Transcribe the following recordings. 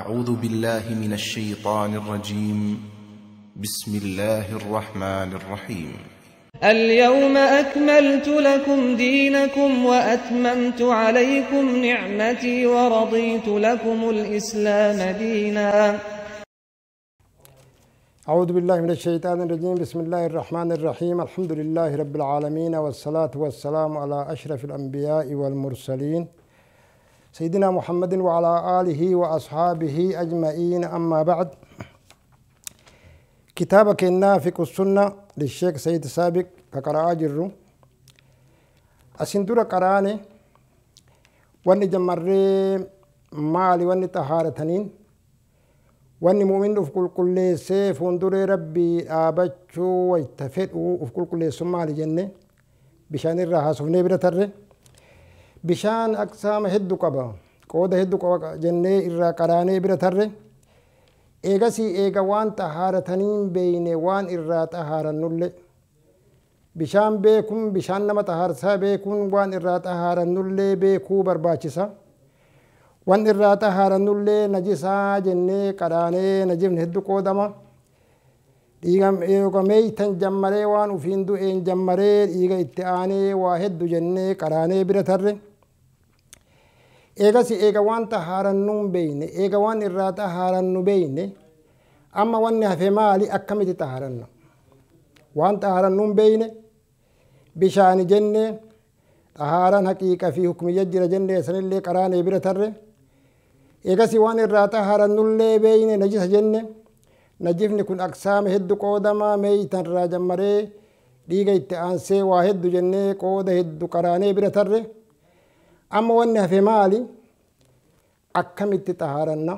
أعوذ بالله من الشيطان الرجيم بسم الله الرحمن الرحيم اليوم أكملت لكم دينكم وأتممت عليكم نعمتي ورضيت لكم الإسلام دينا أعوذ بالله من الشيطان الرجيم بسم الله الرحمن الرحيم الحمد لله رب العالمين والصلاة والسلام على أشرف الأنبياء والمرسلين سيدنا محمد وعلى آله وأصحابه أجمعين أما بعد كتابك النافق السنة للشيخ سيد سابق كقراءة جرو أسندور قراني واني جمري مالي واني طهارتنين واني مؤمن أفكل كل سيف وندري ربي آبتشو ويتفئو أفكل كل سمالي جنة بشان الرحاس ونبرة الرحاس bishaan aksaama hedduu qaba qooda hedduu qaba jennee irraa qaraanee bira tarre eegasii eega waan xahaarataniin beeyne waan irraa xahaarannullee bishaan beekuun bishaan nama xahaarsaa beekuun waan irraa xahaarannullee beekuu barbaachisa waan irraa xahaarannullee najisaa jennee qaraanee najibni hedduu qoodama. dhiiga meeytan jammaree waan ufiin du'een jammaree dhiiga itti aanee waa hedduu jennee qaraanee bira tarre. eegas eega wanta haarannuun beeyne eega waan irraa xahaarannu beeyne amma wanni hafe maali akkamitti xahaaranna waan xahaarannuun beeyne bishaani jenneen xahaaran haqiiqa fi hukumiyya jira jennee sanillee qaraanee bira tarre eegasi waan irraa xahaarannullee beeyne najisa jenne najifni kun aksaama heddu qoodamaa meeytan raajan maree dhiiga itti aansee waa heddu jennee qooda heddu qaraanee bira tarre amma wanni hafe maali akkamitti xahaaranna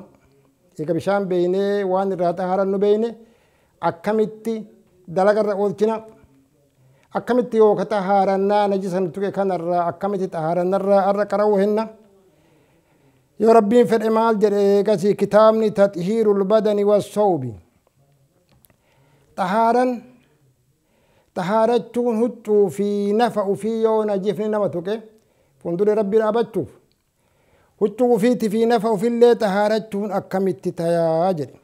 eega bishaan beeynee waan irraa xahaarannu beeyne akkamitti dalagarra oolchina akkamitti yoo ka xahaarannaa najisan tuqe kanarraa akkamitti xahaarannarraa arra qara'uu henna yoo rabbiin fedhe maal jedhe eegasii kitaabni taxihiirul badani wassawbi xahaaran xahaarachuun huccuu fi nafa ufii yoo najifni nama tuqe fuuldura rabbi dhaabachuuf huccuu ofiiti fi nafa ofillee xahaarachuun akkamitti tayaa jedhe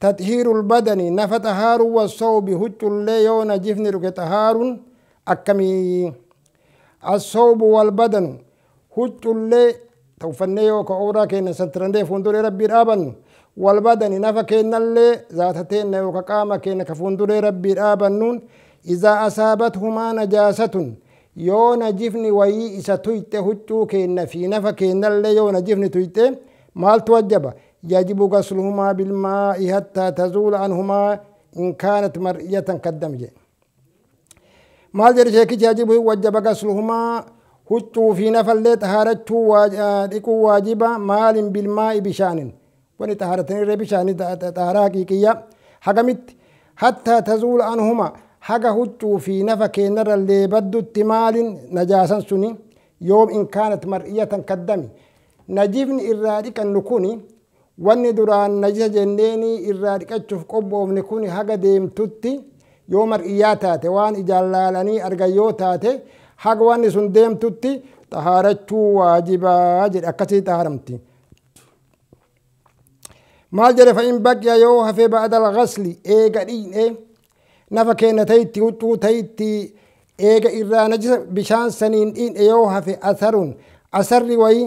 tadhiirul badani nafa xahaaruu wassawbi huccullee yoo najifni dhuge xahaaruun akkamii assawbu wal badanu huccullee uffannee yoo ka ooraa keenya santirandee fuulduree rabbii dhaabannu wal badani nafa keenyallee zaatateenya yoo ka qaama keenya ka fuulduree rabbii dhaabannuun izaa asaabat humaa najaasatun yoo najifni wayii isa tuyte huccuu keenna fi nafa keennallee yoo najifni tuyte maaltu wajjaba yajibu gasluhumaa bilmaa'i hattaa tazuula anhumaa in kaanat mar'iyatan kaddam jedhe maal jedhe sheekichi yajibu wajjaba gasluhumaa huccuu fi nafallee xahaarachuu dhiquu waajiba maalin bilmaa'i bishaanin wani xahaarataniirree bishaanii xahaaraa qiiqiyya hagamitti hattaa tazuula anhumaa haga huccuu fi nafa keenyarrallee baddutti maalin najaasan suni yoom in kaanat mar'iyatan kaddami najifni irraa dhiqannu kuni wanni duraan najisa jenneeni irraa dhiqachuuf qobboofne kuni haga deemtutti yoo mar'iyyaa taate waan ijaallaalanii argan yoo taate haga wanni sun deemtutti xahaarachuu waajibaa jedhe akkasii xahaaramti. maal jedhe fa'in baqiya yoo hafe ba'adal ghasli eega dhiine nafa keenya ta'itti huccuu ta'itti eega irraa najisa bishaan saniin dhiin yoo hafe asarun asarri wayi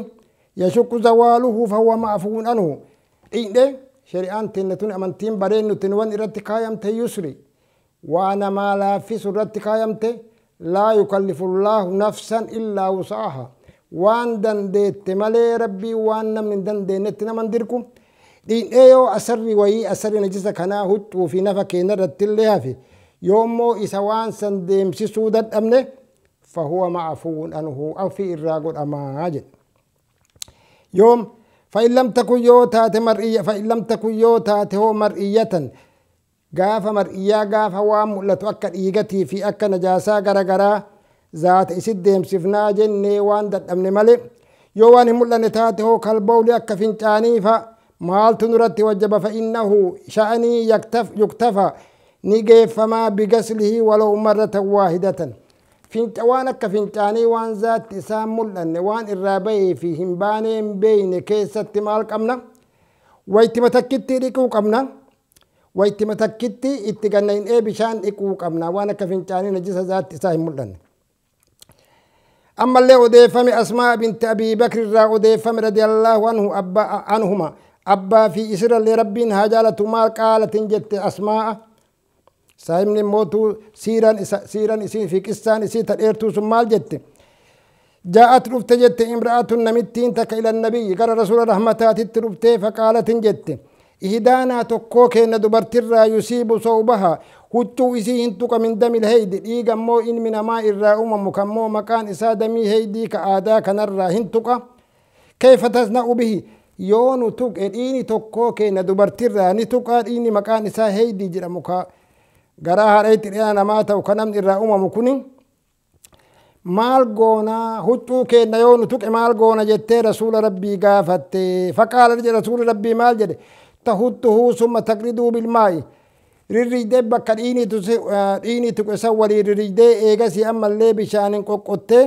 yashukku zawaaluhu fawwa ma'afuun anu dhiinde shari'aan teenna tun amantiin bareen nuti wan irratti kaayamte yusri waa namaa laaffisu irratti kaayamte laa yukallifullaahu nafsan illaa wusaaha waan dandeette malee rabbii waan namni hin dandeenyetti naman dirku dhiindee yoo asarri wayii asarri najisa kanaa huccuu fi nafa keenya irratti illee hafe يومو إسوان سنديم ديمسي أمنه فهو معفون أنه أو في أما أماجد يوم فإن لم تكن يو تات مرئية فإن لم تكن يو تات هو مرئية قاف مرئية قاف هو مؤلت أكا إيغتي في أكا نجاسا غرغرا ذات إسدهم سفنا جنة وان دد أمن ملئ yoo waan hin mul'anne taate hoo kalboolii akka fincaanii fa maaltu nurratti wajjaba fa innahu sha'anii فما بقسله ولو مرة واحدة فنت وانك فنتاني وان ذات سام ملن وان الرابي في بانين بين كيسة مالك أمنا ويتمتكت ريكوك أمنا تكتي اتقنين اي بشان إكوك أمنا وانك فنتاني نجيس ذات إسام ملن أما اللي أضيفمي أسماء بنت أبي بكر را أضيفمي رضي الله عنه أبا عنهما أبا في إسرائيل اللي ربين هجالة مال قالت جت أسماء سايمن موتو سيران إسا سيران إسين في كستان إسين تريرتو سمال جت جاءت رفت جت امرأة نمتين تك إلى النبي قال رسول رحمة تاتت رفت فقالت جت إهدانا تقوك ندبر ترى يسيب صوبها هتو إسين تك من دم الهيد إيغا مو إن من ماء الراء ممكن مو مكان إسا دمي هيدي كآداك نرى هنتك كيف تزنأ به يونو تك إيني تقوك ندبر ترى نتقار إني مكان إسا هيدي جرمك garaa haadheetti dhiyaa namaa ta'u kan namni irraa uumamu kuni maal goona huccuu keenna yoo nu tuqe maal goona jettee rasuula rabbii gaafatte faqaala jedhe rasuuli rabbii maal jedhe tahuttuhuu summa taqriduu bilmaa'i rirrijdee bakka dhiinii tuqe san walii rirrijdee eegasii ammallee bishaaniin qoqqottee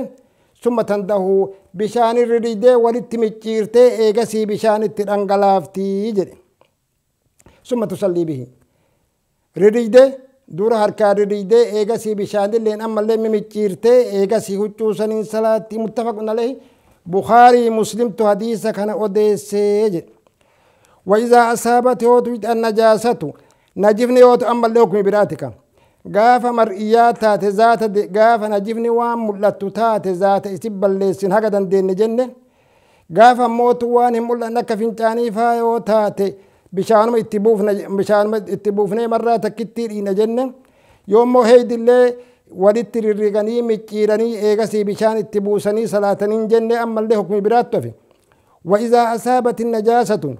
summa tandahuu bishaaniin rirrijdee walitti micciirtee eegasii bishaanitti dhangalaaftii jedhe summa tusallii bihi rirrijdee dura harkaa diriidee eegasii bishaanilleen ammallee mimicciirtee eegasii huccuu saniin salaatti muttafaqun alayhi bukaarii muslimtu hadiisa kana odeessee jedhe waizaa asaabati yootu annajaasatu najifni yootu ammallee hukumi biraati kan gaafa mar'iyyaa taate zaata gaafa najifni waan mul'attu taate zaata isin balleessin haga dandeenye jenne gaafa mootu waan hin mul'anne akka fincaanii faa yoo taate bishaanuma itti buufna bishaanuma itti buufnee marraa takkittii dhiina jenne yoommoo heedillee walitti rirriganii micciiranii eegasii bishaan itti buusanii salaataniin jenne ammallee hukmi biraatti ofi وإذا أصابت النجاسة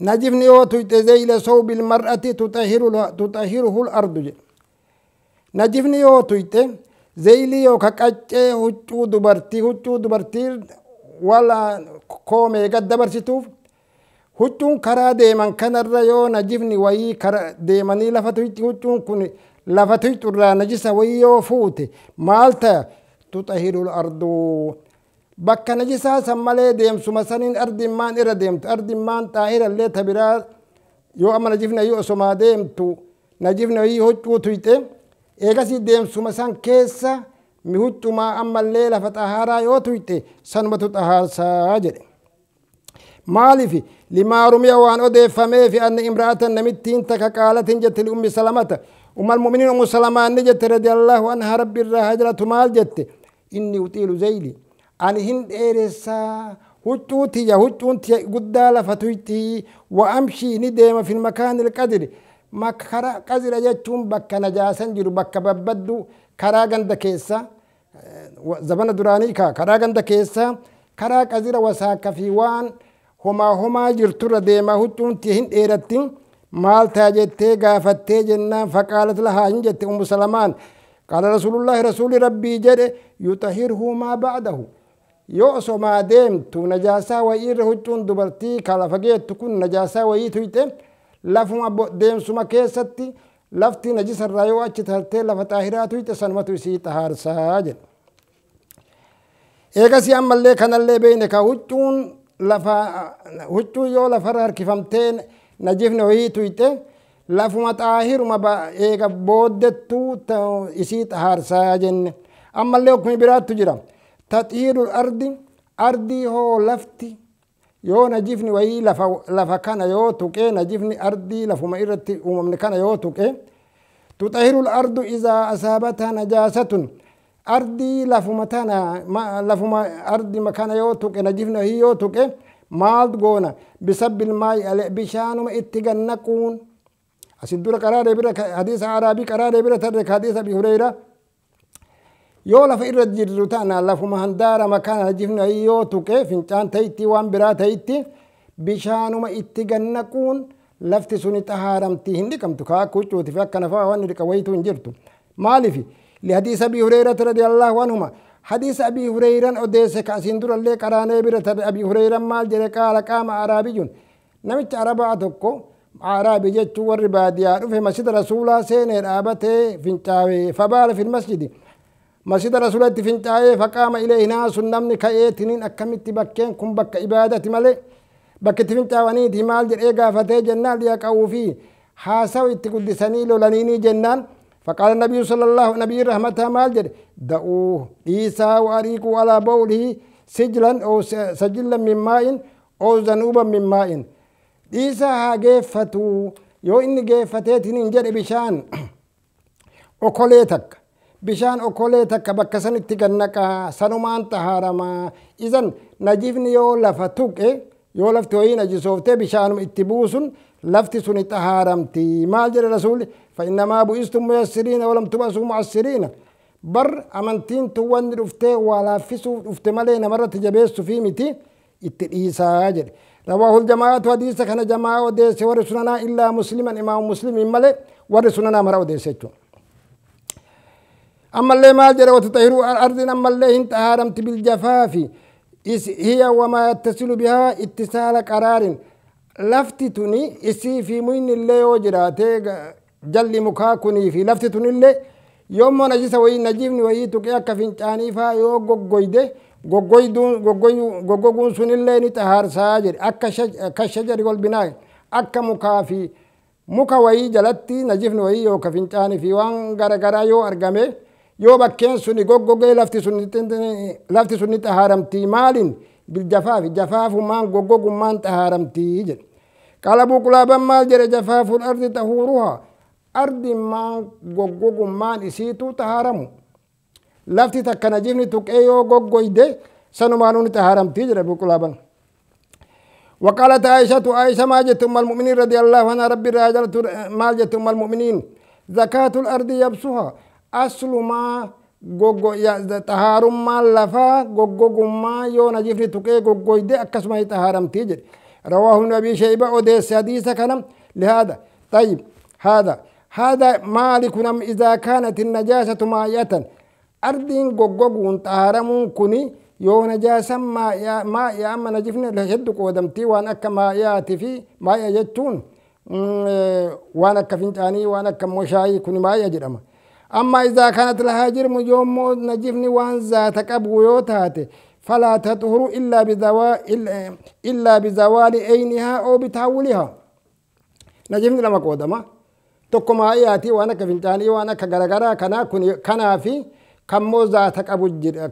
نجفني وتجتزي إلى صوب المرأة تطهر تطهره الأرض نجفني وتجت زيلي وككأج هجو دبرتي هجو دبرتي ولا كومي قد دبرتي توف huccuun karaa deeman kanarra yoo najifni wayii deemanii lafa tuyxi huccuun kun lafa tuyxurraa najisa wayii yoo fuute maalta tuxahirul arduu bakka najisaa san malee deemsuma saniin ardin maan irra deemtu ardin maan xaahirallee ta biraa yoo amma najifni wayii osomaa deemtu najifni wayii huccuu tuyxe eegasii deemsuma san keessa mi huccumaa ammallee lafa xahaaraa yoo tuyxe sanumatu xahaarsaa jedhe maalifi limaa rumiya waan odeeffameefi anna imra'ata namittiin takka qaalatiin jette li'ummi salamata ummal mu'miniin ummu salamaanni jette radiyallaahu anha rabbi irraa hajratu maal jette inni uxiilu zayli ani hin dheeressaa huccuu tiyya huccuun tiyya guddaa lafa tuyxii wa amshii ni deema fil makaanil qadiri makara qazira jechuun bakka najaasan jiru bakka babbaddu karaa ganda keessa zabana duraanii karaa ganda keessa karaa qazira wasaaka fi waan homaa homaa jirturra deema huccuun tihin dheerattin maal taa jettee gaafattee jennaan faqaalat lahaa hin jette ummu salamaan qaala rasuulullaahi rasuuli rabbii jedhe yutahirhu maa ba'dahu yoo osoo maa deemtu najaasaa wayiirra huccuun dubartii kala fageettu kun najaasaa wayiitu hixe lafuma deemsuma keessatti lafti najisarraa yoo achi tartee lafa xaahiraatu hixe sanumatu isii xahaarsaa jedhe eegasii ammallee kanallee beeyne ka huccuun lafa huccuu yoo lafarra harkifamtee najiifne hoyii tuyte lafuma xaahiruma eega booddattuu isii xaarsaa jenne ammallee okkumi biraattu jira taxiirul ardi ardii hoo lafti yoo najifni wayii lafa kana yoo tuqee najifni ardii lafuma irratti uumamne kana yoo tuqee tuxahirul ardu izaa asaabataa najaasatun ardii lafuma tana lafuma ardii makana yoo tuqe najifna hii yoo tuqe maalt goona bisabbil maayi ale bishaanuma itti gannaquun asin dura qaraaree bira hadiisa araabii qaraaree bira tarre hadiisa abi hureyra yoo lafa irra jirru tana lafuma handaara makana najifna hii yoo tuqe fincaan ta'itti waan biraa ta'itti bishaanuma itti gannaquun lafti suni xahaaramti hin dhiqamtu kaa akka huccuuti fi akkana fa'aa waan dhiqa wayitu hin jirtu maalifi لحديث أبي هريرة رضي الله عنهما حديث أبي هريرة أديس كأسين دور اللي قراني برة أبي هريرة مال جرى قال عربي نمت عربا تكو عربي جت والربادية في مسجد رسول سين رابته فنتاوي فبال في المسجد مسجد رسول فنتاوي فقام إليه ناس نمن كأيتنين أكمت بكين كن بك إبادة ملئ bakka itti fincaawanii maal jedhee gaafatee jennaan liyaa qawuu fi haasawu itti guddisanii lolanini فقال النبي صلى الله عليه نبي رحمتها مال دعوه إيسا وأريقوا على بوله سجلا أو سجلا من ماء أو ذنوبا من ماء إيسا هاجفتوا يو إني جفتين إن جد بشان أكليتك bishaan okolee takka bakka sanitti gannaqaa sanumaan xahaaramaa isan najifni yoo lafa tuqe yoo lafti hoyii najisooftee bishaanuma itti buusun lafti suni xahaaramti maal jedhe rasuulli فإنما بوئستم ميسرين ولم تبأسوا معسرين بر أمنتين توان رفته ولا فسو فيسو افتمالين مرة جبيس في متي اتلئيسا جل رواه الجماعة وديسة كان جماعة وديسة ورسولنا إلا مسلما إمام مسلم إمالي ورسولنا مرة وديسة أما اللي ما جرى وتطهروا الأرض أما اللي انت هارمت بالجفاف هي وما يتصل بها اتصال قرار لفتتني اسي في مين اللي وجراتي jalli mukaa kunii fi lafti tun illee yoommoo najisa wayii najiifni wayii tuqee akka fincaanii faa yoo goggoyde goggoguun sun illee ni xahaarsaa jedhe akka shajari wal binaa akka mukaa fi muka wayii jalatti najifni wayii yooka fincaanii fi waan garagaraa yoo argame yoo bakkeen suni goggogee lafti sun ni xahaaramtii maaliin biljafaafi jafaafumaan goggogummaan xahaaramtii jedhe qalabu qulaaban maal jedhe jafaafuun ardi xahuuruhaa أرض ما غوغو ما نسيتو تهارمو لفتي تكنا جيفني توك ايو غوغو يدي سنو مانوني تهارم تيجر بكل أبن وقالت عائشة عائشة ما جتم المؤمنين رضي الله عنها ربي راجل ما جتم المؤمنين زكاة الأرض يبسوها أصل ما غوغو يا تهارم ما لفا غوغو ما يو نجيفني توك ايو غوغو يدي أكس ما يتهارم تيجر رواه النبي شعيبة وديس حديثة كنم لهذا طيب هذا هذا مالك نم إذا كانت النجاسة مائية أردين قوقون تهرمون كني يو نجاسة مائية مائية أما نجفنا لحد قودمتي وأنا كمائيات في مائية جتون وأنا كفنتاني وأنا كمشاي كني مائية جرمه أما إذا كانت لها جرم يوم نجفني وأن ذاتك أبويوتاتي فلا تطهر إلا بزوال إلا بزوال عينها أو بتعولها نجفني لما قودما tokkoma hayyaati waan akka fincaanii waan akka garagaraa kanaa kun kanaa fi kammoo zaata qabu jira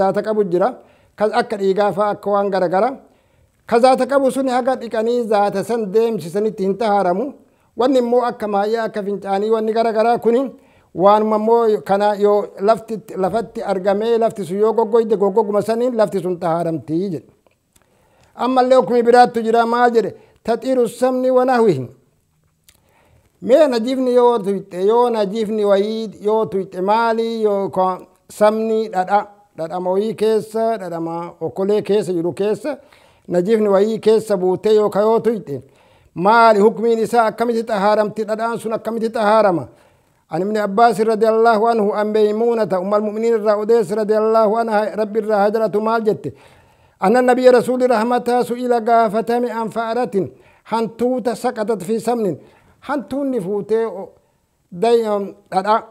zaata akka dhiigaa fa'aa akka waan garagaraa ka zaata qabu sun haga dhiqanii zaata san deemsisanitti hin xaharamu wanni immoo akka maayyaa akka fincaanii wanni garagaraa kuni waan immoo kana yoo lafti lafatti argamee lafti sun yoo goggoyde goggoguma saniin lafti sun xaharamtii jedhe ammallee hukumi biraattu jira maa jedhe taxiiru sabni wanahwihim مي نجيفني يو تويت يو نجيفني ويد يو تويت مالي يو كون سمني دادا دادا موي كيس دادا ما وكولي كيس يرو كيس نجيفني وي كيس بوتي يو كيو تويت مالي حكمي نساء كمتي تهارمتي دادا سنة كمتي تهارمه عن ابن عباس رضي الله عنه أن ميمونة أم المؤمنين الرؤديس رضي الله عنها رب الرهجرة مال جت أن النبي رسول رحمته سئل قافتهم عن فأرة حنتوت سقطت في سمن hantuunni fuutee dhadhaa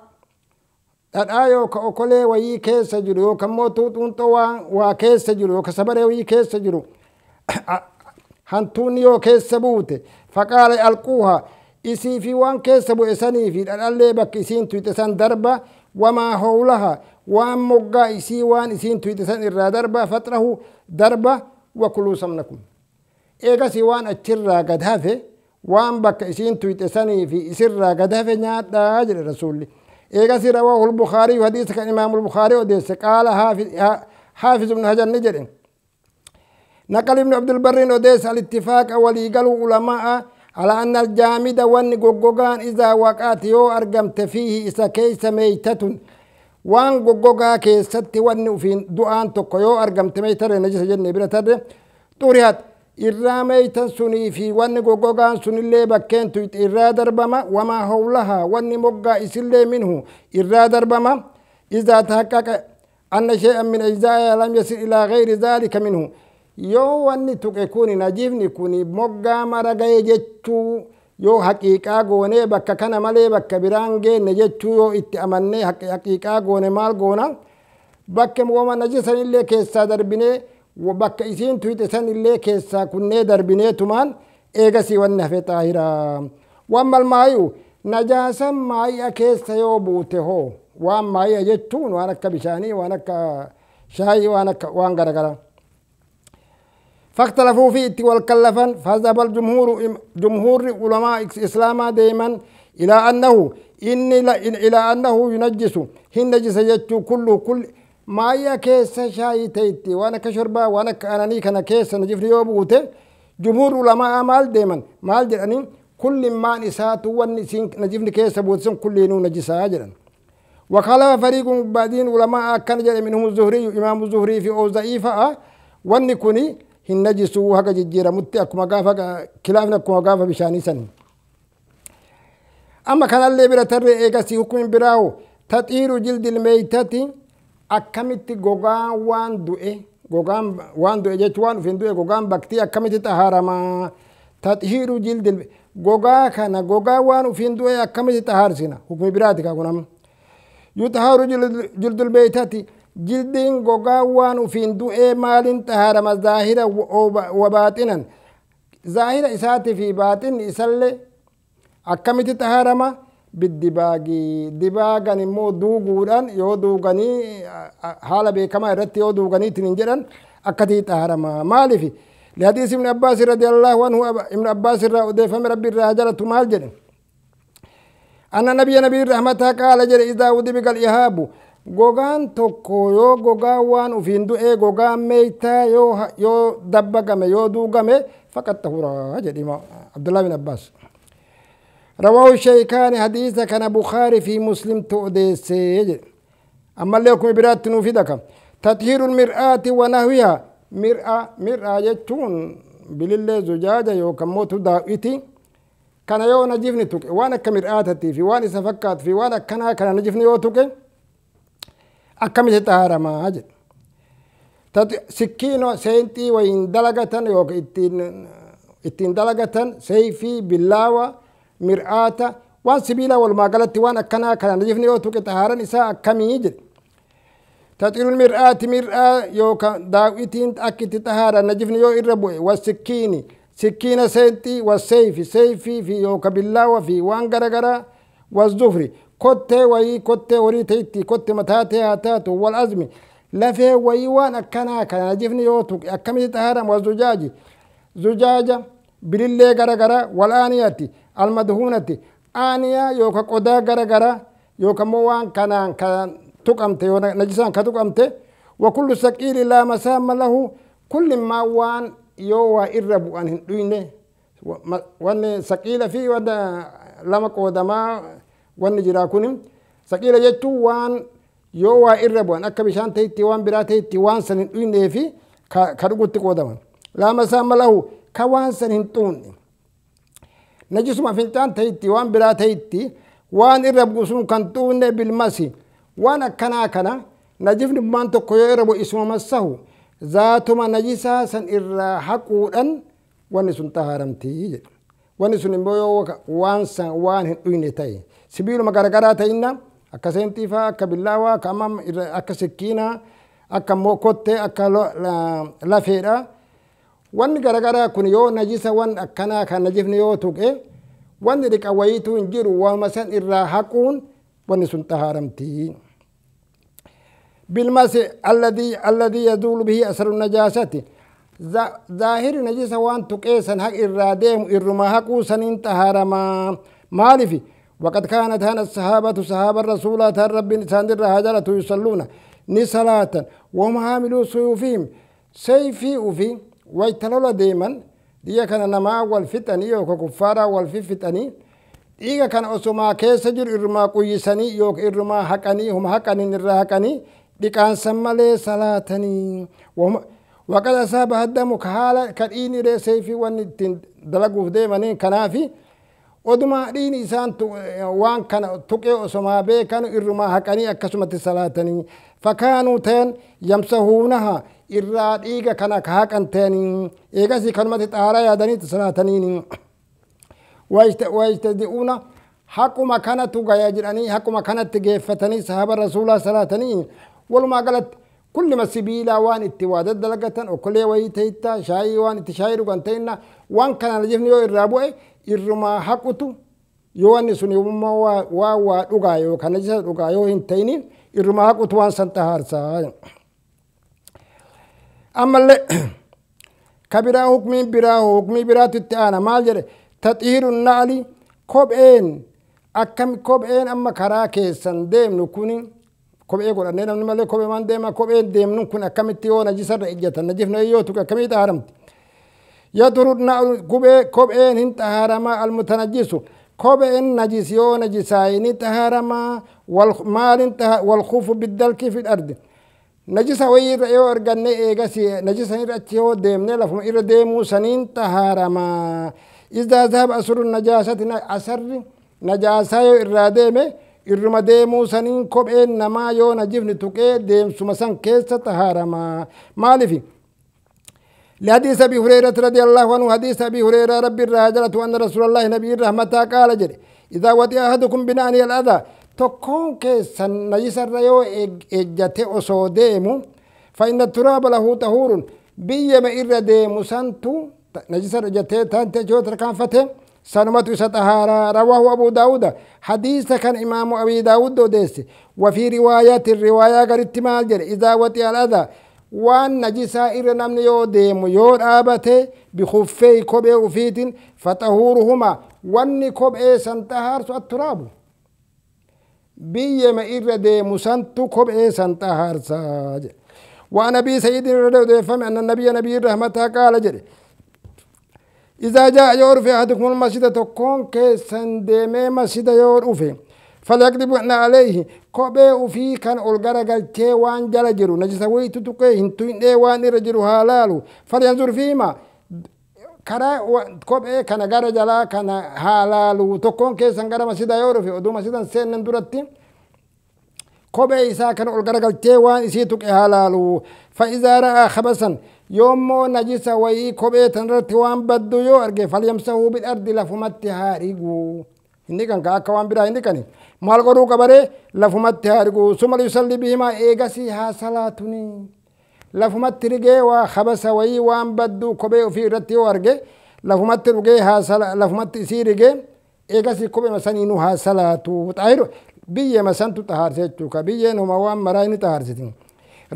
yookaan okolee wayii keessa jiru yookaan immoo tuuxuunxoo waa keessa jiru yookaan sabaree wayii keessa jiru hantuunni yoo keessa buute faqaale alquuha isii fi waan keessa bu'e sanii fi dhadhallee bakki isiin tuyxe san darba wamaa howlaha waan moggaa isii waan isiin tuyxe san irraa darba faxrahu darba wakuluu samnakum eegasii waan achirraa gad hafe waan bakka ishiin tuyxe sanii fi isirraa gad hafe nyaadhaa jedhe rasuulli eegasi rawaahu lbukaarii hadiisa kan imaamu lbukaarii odeesse qaala haafiz ibnu hajar ni jedhe نقل ابن عبد البر أوديس الاتفاق أولي قالوا علماء على أن الجامد وان قوقوغان إذا وقعت يو أرقمت فيه إذا كيس ميتة وان قوقوغا كيست وان في دعان تقو يو أرقمت ميتة نجس جنة برتر توريات الرامي تنسوني في وان غوغان سن اللي بكين تويت الرادر بما وما هولها وان مقا اسل منه الرادر بما إذا تحقق أن شيئا من أجزاء لم يصل إلى غير ذلك منه يو وان تكوني نجيب كوني مقا مرقا يجتو يو حقيقا غوني بكا كان مالي بكا برانجي نجتو يو اتأمني حقيقا غوني مال غونا بكا مقا نجيسا اللي كيسا دربيني وبك إسين تويت إسان اللي كيسا كني دربيني تمان إيغسي ونهفي طاهرا وأما المايو نجاسا ماي أكيسا يوبوته هو وأما ماي أجتون وأنا كبشاني وأنا كشاي وأنا وأنا غرغرا فاختلفوا في والكلفا فذهب الجمهور جمهور علماء إسلاما دائما إلى أنه إني إلى أنه ينجس هن نجس كله كل maayyaa keessa shaayii ta'etti waan akka shorbaa waan akka ananii kana keessa najifni yoo buute jumhuur ulamaa maal deeman maal jedhaniin kulli maan isaatu wanni isiin najifni keessa buute sun kulliinuu najisaa jedhan. وخالف فريق بعدين علماء كان جل منهم الزهري إمام الزهري في أوزعي فأ ونكوني هنجس وهك ججيرة مت أكما قافا كلافنا أكما قافا بشاني سن أما كان اللي برا ترى إيجاسي حكم براو تطهير جلد الميتة akkamitti goga waan du'e gogaan waan du'e jechuun waan dhufeen du'e gogaan baktii akkamitti xahaaramaa taxihiru jildi gogaa kana gogaa waan dhufeen du'e akkamitti xahaarsina hukumi biraati kaa kunam yutaharu jildul beeytati jildiin gogaa waan dhufeen malin taharama zahira zaahira wabaaxinan zaahira isaatii fi baaxinni isallee akkamitti xahaarama biddibaagii dibaagan immoo duuguudhaan yoo duuganii haala beekamaa irratti yoo duuganiitiin hin jedhan akkatii xaarama maalifi لحديث ابن عباس رضي الله عنه ابن عباس رضي فم ربي الرجالة مال جن أن نبي نبي الرحمة قال جل إذا أدبك الإهاب gogaan tokko yoo gogaa waan ufiin du'ee gogaa meeytaa yoo dabbagame yoo duugame faqad tahuraa jedhima abdullah bin abbaas رواه الشيكان حديث كان بخاري في مسلم تؤديس أما اللي يكون برات تنوفدك تطهير المرآة ونهوها مرآة مرآة يجتون بلله زجاجة يوكم موت دائتي كان يو نجفني توك وانا كمرآتتي في وانا سفكات في وانا كان كان نجفني يو توك أكمل تهارة ما هاجد سكينو سينتي وين دلقة يوك إتين إتين دلقة سيفي باللاوة مرآتا وان سبيلا والما قالت وان أكنا كان نجفني وتوك طهارا إساء أكمي يجد تطير المرآة مرآة يوكا داويتين أكت طهارا نجفني يو إربوي والسكيني سكينة سيتي والسيف سيفي في يوكا بالله وفي وان غرغرا والزفري كوتي وي كوتي وريتيتي كوتي متاتي هاتاتو والأزمي لفه وي وان أكنا كان نجفني يو توك أكمي طهارا والزجاجي زجاجة بلله غرغرا والآنياتي almadhuunati aaniyaa yookaan qodaa gara garaa yookaan immoo waan kanaan kan tuqamte yookaan najisaan ka tuqamte wakullu saqiili laa masaama lahu kullimmaan waan yoo waa irra bu'an hin dhuyne wanni saqiila fi lama qoodamaa wanni jiraa kun saqiila jechuun waan yoo waa irra bu'an akka bishaan ta'etti waan biraa ta'etti waan san hin dhuyneefi ka dhugutti qoodaman laa masaama lahu ka waan san hin xuunne najisuma fintaan ta'itti waan biraa ta'itti waan irra bu'u sun kan xuunne bilmasi waan akkanaa kana najifni maan tokko yoo irra bu'u isuma massahu zaatuma najisaa san irraa haquudhan wanni sun xahaaramtii jedhu wanni sun immoo yoo waan san waan hin dhuyne ta'e sibiiluma garagaraa ta'inna akka seentiifaa akka billaawaa akka amma akka sikkiinaa akka mokottee akka lafeedhaa. وان غرغرا kun yoo najisa wan akkanaa kan najifni yoo tuqe wanni dhiqa wayiitu hin jiru wama san irraa haquun wanni sun xahaaramtii بالمسح الذي الذي يدول به أثر النجاسة ظاهر نجيسا وان سن حق إرادهم إرما حقو سن طهارما مالفي وقد كانت هنا الصحابة صحابة الرسول رب سان الرهجرة يصلون ني وهم حاملوا سيوفهم سيفي وفي waytalola deeman dhiiga kana namaa wal fixanii yookaan kuffaaraa wal fiffixanii dhiiga kana osumaa keessa jiru irrumaa quyyisanii yookaan irrumaa haqanii huma haqaniin irraa haqanii dhiqaansan malee salaatanii waqad asaaba haddamu ka haala ka dhiini reesee fi wanni ittiin dalaguuf deemaniin kanaafi odumaa dhiini isaan waan kana tuqee osomaa beekanu irrumaa haqanii akkasumatti salaatanii fakkaanuu ta'an yamsahuunaha irraa dhiiga kana kaaqanteen eegasii kanumatti xaaraa yaadaniitti sonaataniin wayistadi'uuna haquma kanatu gayaa jedhanii haquma kanatti geeffatanii sahaba rasuulaa salaatanii walumaa galatti kullima sibiilaa waan itti waa daddalagatan okkolee wayii ta'ittaa shaayii waan itti shaayii dhugan ta'inna waan kana lajifni yoo irraa bu'e irrumaa haqutu yoo wanni sun yoomummaa waa waa dhugaa yookaan najisa dhugaa yoo hin ta'iniin irrumaa haqutu waan san xahaarsaa. ammallee ka biraa hukmii biraa hukmii biraatitti aana maal jedhe taxihiru naali kopheen akkam kopheen amma karaa keessan deemnu kun kophee godhannee namni malee kophee waan deema kopheen deemnu kun akkamitti yoo najisarra ijjatan najifna yoo tuqa akkamii xaaramti يدور كوبي كوبين انت هرما المتنجس كوبين نجس يو نجساين انت هرما والمال انت والخوف بالدلك في الارض najisa wayiirra yoo arganne eegas najisa irratti yoo deemne lafuma irra deemuu saniin xahaaramaa izaa zahab asuru najaasati asarri najaasaa yoo irraa deeme irruma deemuu saniin kopheen namaa yoo najifni tuqee deemsuma san keessa xahaaramaa maalifi لحديث أبي هريرة رضي الله عنه حديث أبي هريرة ربي الرجلة أن رسول الله نبي الرحمة قال جل إذا وطئ أحدكم بناني الأذى tokkoon keessan najisarra yoo ejjate osoo deemu fa'inna turaaba lahuu tahuurun biyyama irra deemu santu najisarra ejjatee taante yoo tarkaanfate sanumatu isa xahaaraa rawaahu abuu daawuda hadiisa kan imaamu abii daawud odeesse wafii riwaayaatin riwaayaa garitti maal jedhe idaa waxi aladhaa waan najisaa irra namni yoo deemu yoo dhaabate bikuffee kophee ufiitiin faxahuuruhumaa wanni kophee san xahaarsu atturaabu بيما إرى ديمو سنتو كوبئي إيه سنتا هارسا وعن أبي سيدنا رضي فهم أن النبي نبي رحمة قال جري إذا جاء يور في أحدكم المسجد تكون كيسن ديمي مسجد يور يعرفه فليكذب أن عليه كوبي في كان أولغارا قلتي وان جل جرو نجسوي تتوكي هنتوين وان رجرو هالالو فلينظر فيما kara kophee kana gara jalaa kana haalaalu tokkoon keessan gara masidaa yoo dhufe oduu masidan seennan duratti kophee isaa kana ol garagaltee waan isii tuqe haalaalu fa'isaa ra'aa habasan yoommoo najisa wayii kophee tanarratti waan baddu yoo arge falyamsahuu bidhardi lafumatti haa dhigu inni kan akka waan biraa inni kan maal godhuu qabaree lafumatti haa dhigu suma yusalli bihimaa eegasii haa salaatunii lafumatti rigee waa habasa wayii waan badduu kophee ofii irratti yoo arge lafumatti dhugee haasala lafumatti isii rigee eegasi kophee masaniinuu haasalaatu xaayiru biyya masantu xahaarse jechuudha biyyeen huma waan maraa inni xahaarsitin.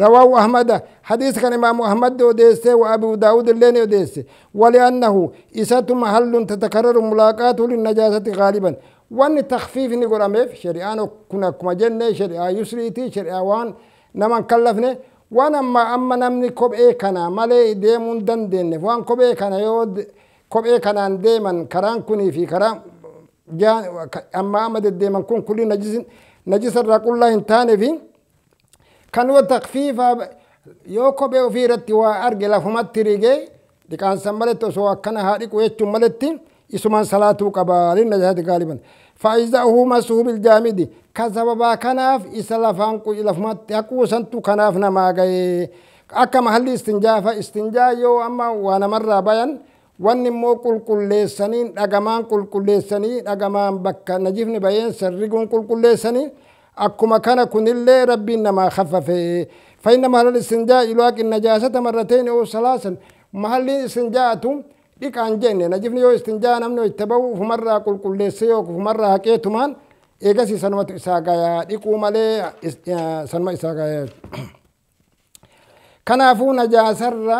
رواه أحمد حديث كان إمام أحمد أوديسه وأبو داود اللين أوديسه ولأنه إسات محل تتكرر ملاقاته للنجاسة غالبا وأن تخفيف نقول أميف شريعان كنا كما جنة شريعة يسريتي شريعة وان نمان كلفنا wanamma amma namni kophee kana malee deemuu hin dandeenyeef waan kophee kana yoo kophee kanaan deeman karaan kunii fi karaan amma amma deddeeman kun kulli najisarraa qullaa hin taaneefi kan yoo takfiifaa yoo kophee ofii irratti waa arge lafumatti rigee dhiqaansan maletti osoo akkana haa dhiqu jechuun maletti isumaan salaatuu qaba linna jahaati gaaliban. فإذا هو مسوب الجامد كسببا كناف إسلافان كو إلفمت أكو سنتو كناف نما جاي أكا محل استنجاء فاستنجاء يو أما وأنا مرة بيان wanni immoo qulqulleessanii dhagamaan qulqulleessanii dhagamaan bakka najifni bayeen sirriguun qulqulleessanii akkuma kana kunillee rabbiin namaa khaffafe fayyina mahalli isin jaa ilwaaqin najaasata marrateen yoo salaasan mahalliin isin jaatu dhiqaan jenne najifni yoo istinjaa namni hojjetaba'u ofumarraa qulqulleesse yookiin ofumarraa haqeetumaan eegas sanumatu isaa gayaa dhiquu malee sanuma isaa gayaa kanaafuu najaasarra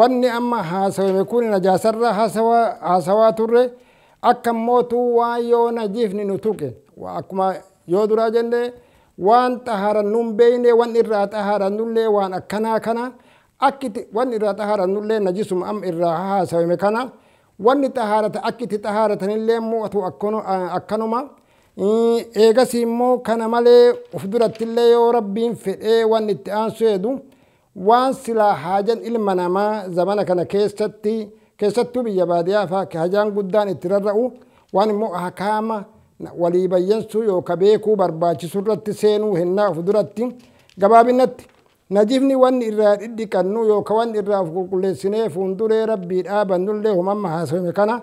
wanni amma haasawame kun najaasarra haasawaa turre akka mootuu waan yoo najifni nu tuqe akkuma yoo duraa jenne waan xaharan nun beeyne waan irraa xaharan nullee waan akkanaa kana. akkiti wanni irraa xahaaranullee najisuma amma irraa haasawame kana wanni xahaarata akkitti xahaaratanillee immoo akkanuma eegasii immoo kana malee uf durattillee yoo rabbiin fedhee wanni itti aansu heedu waan silaa haajan ilma namaa zamana kana keessatti keessattuu biyya baadiyyaa faa hajaan guddaan itti rarra'u waan immoo hakaama walii yoo ka beekuu barbaachisu irratti seenuu hinnaa uf duratti gabaabinatti. najifni wan irraa dhidhiqannu yookaan wan irraaf qulqulleessinee fuulduree rabbii dhaabannullee humamma haasofame kana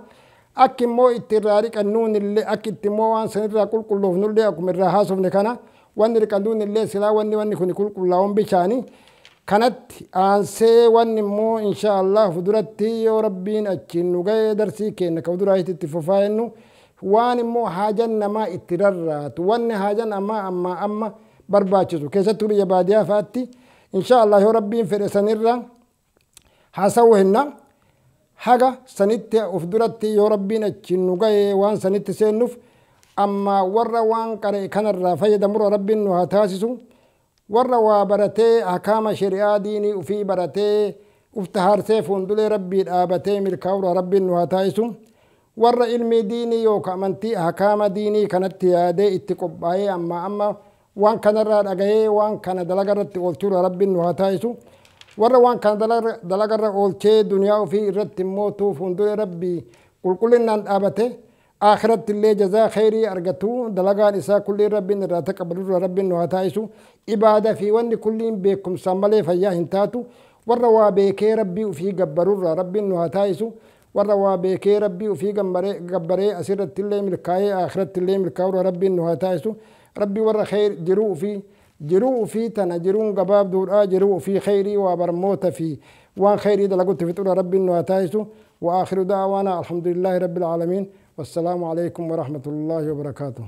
akka immoo itti irraa dhiqannuunillee akka itti immoo waan sanirraa qulqulloofnullee akkuma irraa haasofne kana wanni dhiqannuunillee silaa wanni wanni kun qulqullaa'uun bishaanii kanatti aansee wanni immoo insha Allah fuduratti yoo rabbiin achiin nu ga'ee darsii kenna ka fuduraatti itti fufaayennu waan immoo haajan namaa itti rarraatu wanni haajan ammaa ammaa amma barbaachisu keessattuu biyya baadiyyaa fa'aatti. إن شاء الله ربي في سنرة حسوهن حاجة سنت وفدرتي يا ربنا تشنوغاي وان سنت سينوف أما ورا وان كان كان الرافية دمر ربنا وهتاسسو warra waa baratee hakaama shari'aa diinii ufii baratee uftahaarsee fuundulee rabbii dhaabatee milkaa'ura rabbiin nu haa taa'isu warra ilmii diinii yookaan amantii hakaama diinii kanatti yaadee itti qophaa'ee amma amma waan kanarraa dhagahee waan kana dalagarratti oolchuudha rabbiin nu haa taa'isu warra waan kana dalagarra oolchee duniyaa ofii irratti immoo tuuf كل rabbii qulqullinnaan ابته آخرت اللي جزاء خيري أرجتو دلقا نساء كل رب نراتا قبل رب نواتايسو إبادة في وان كل بكم سمالي فيا هنتاتو والروا بيكي ربي وفي قبر رب نواتايسو والروا بيكي ربي وفي جبر جبر أسيرة اللي ملكاي آخرت اللي ملكاو رب نواتايسو ربي ورا خير جرو في جرو في تنا جرون قباب دور آ آه، جرو في خيري وبرموت في وان خيري ده لقلت في تقول ربي إنه أتايته وآخر دعوانا الحمد لله رب العالمين والسلام عليكم ورحمة الله وبركاته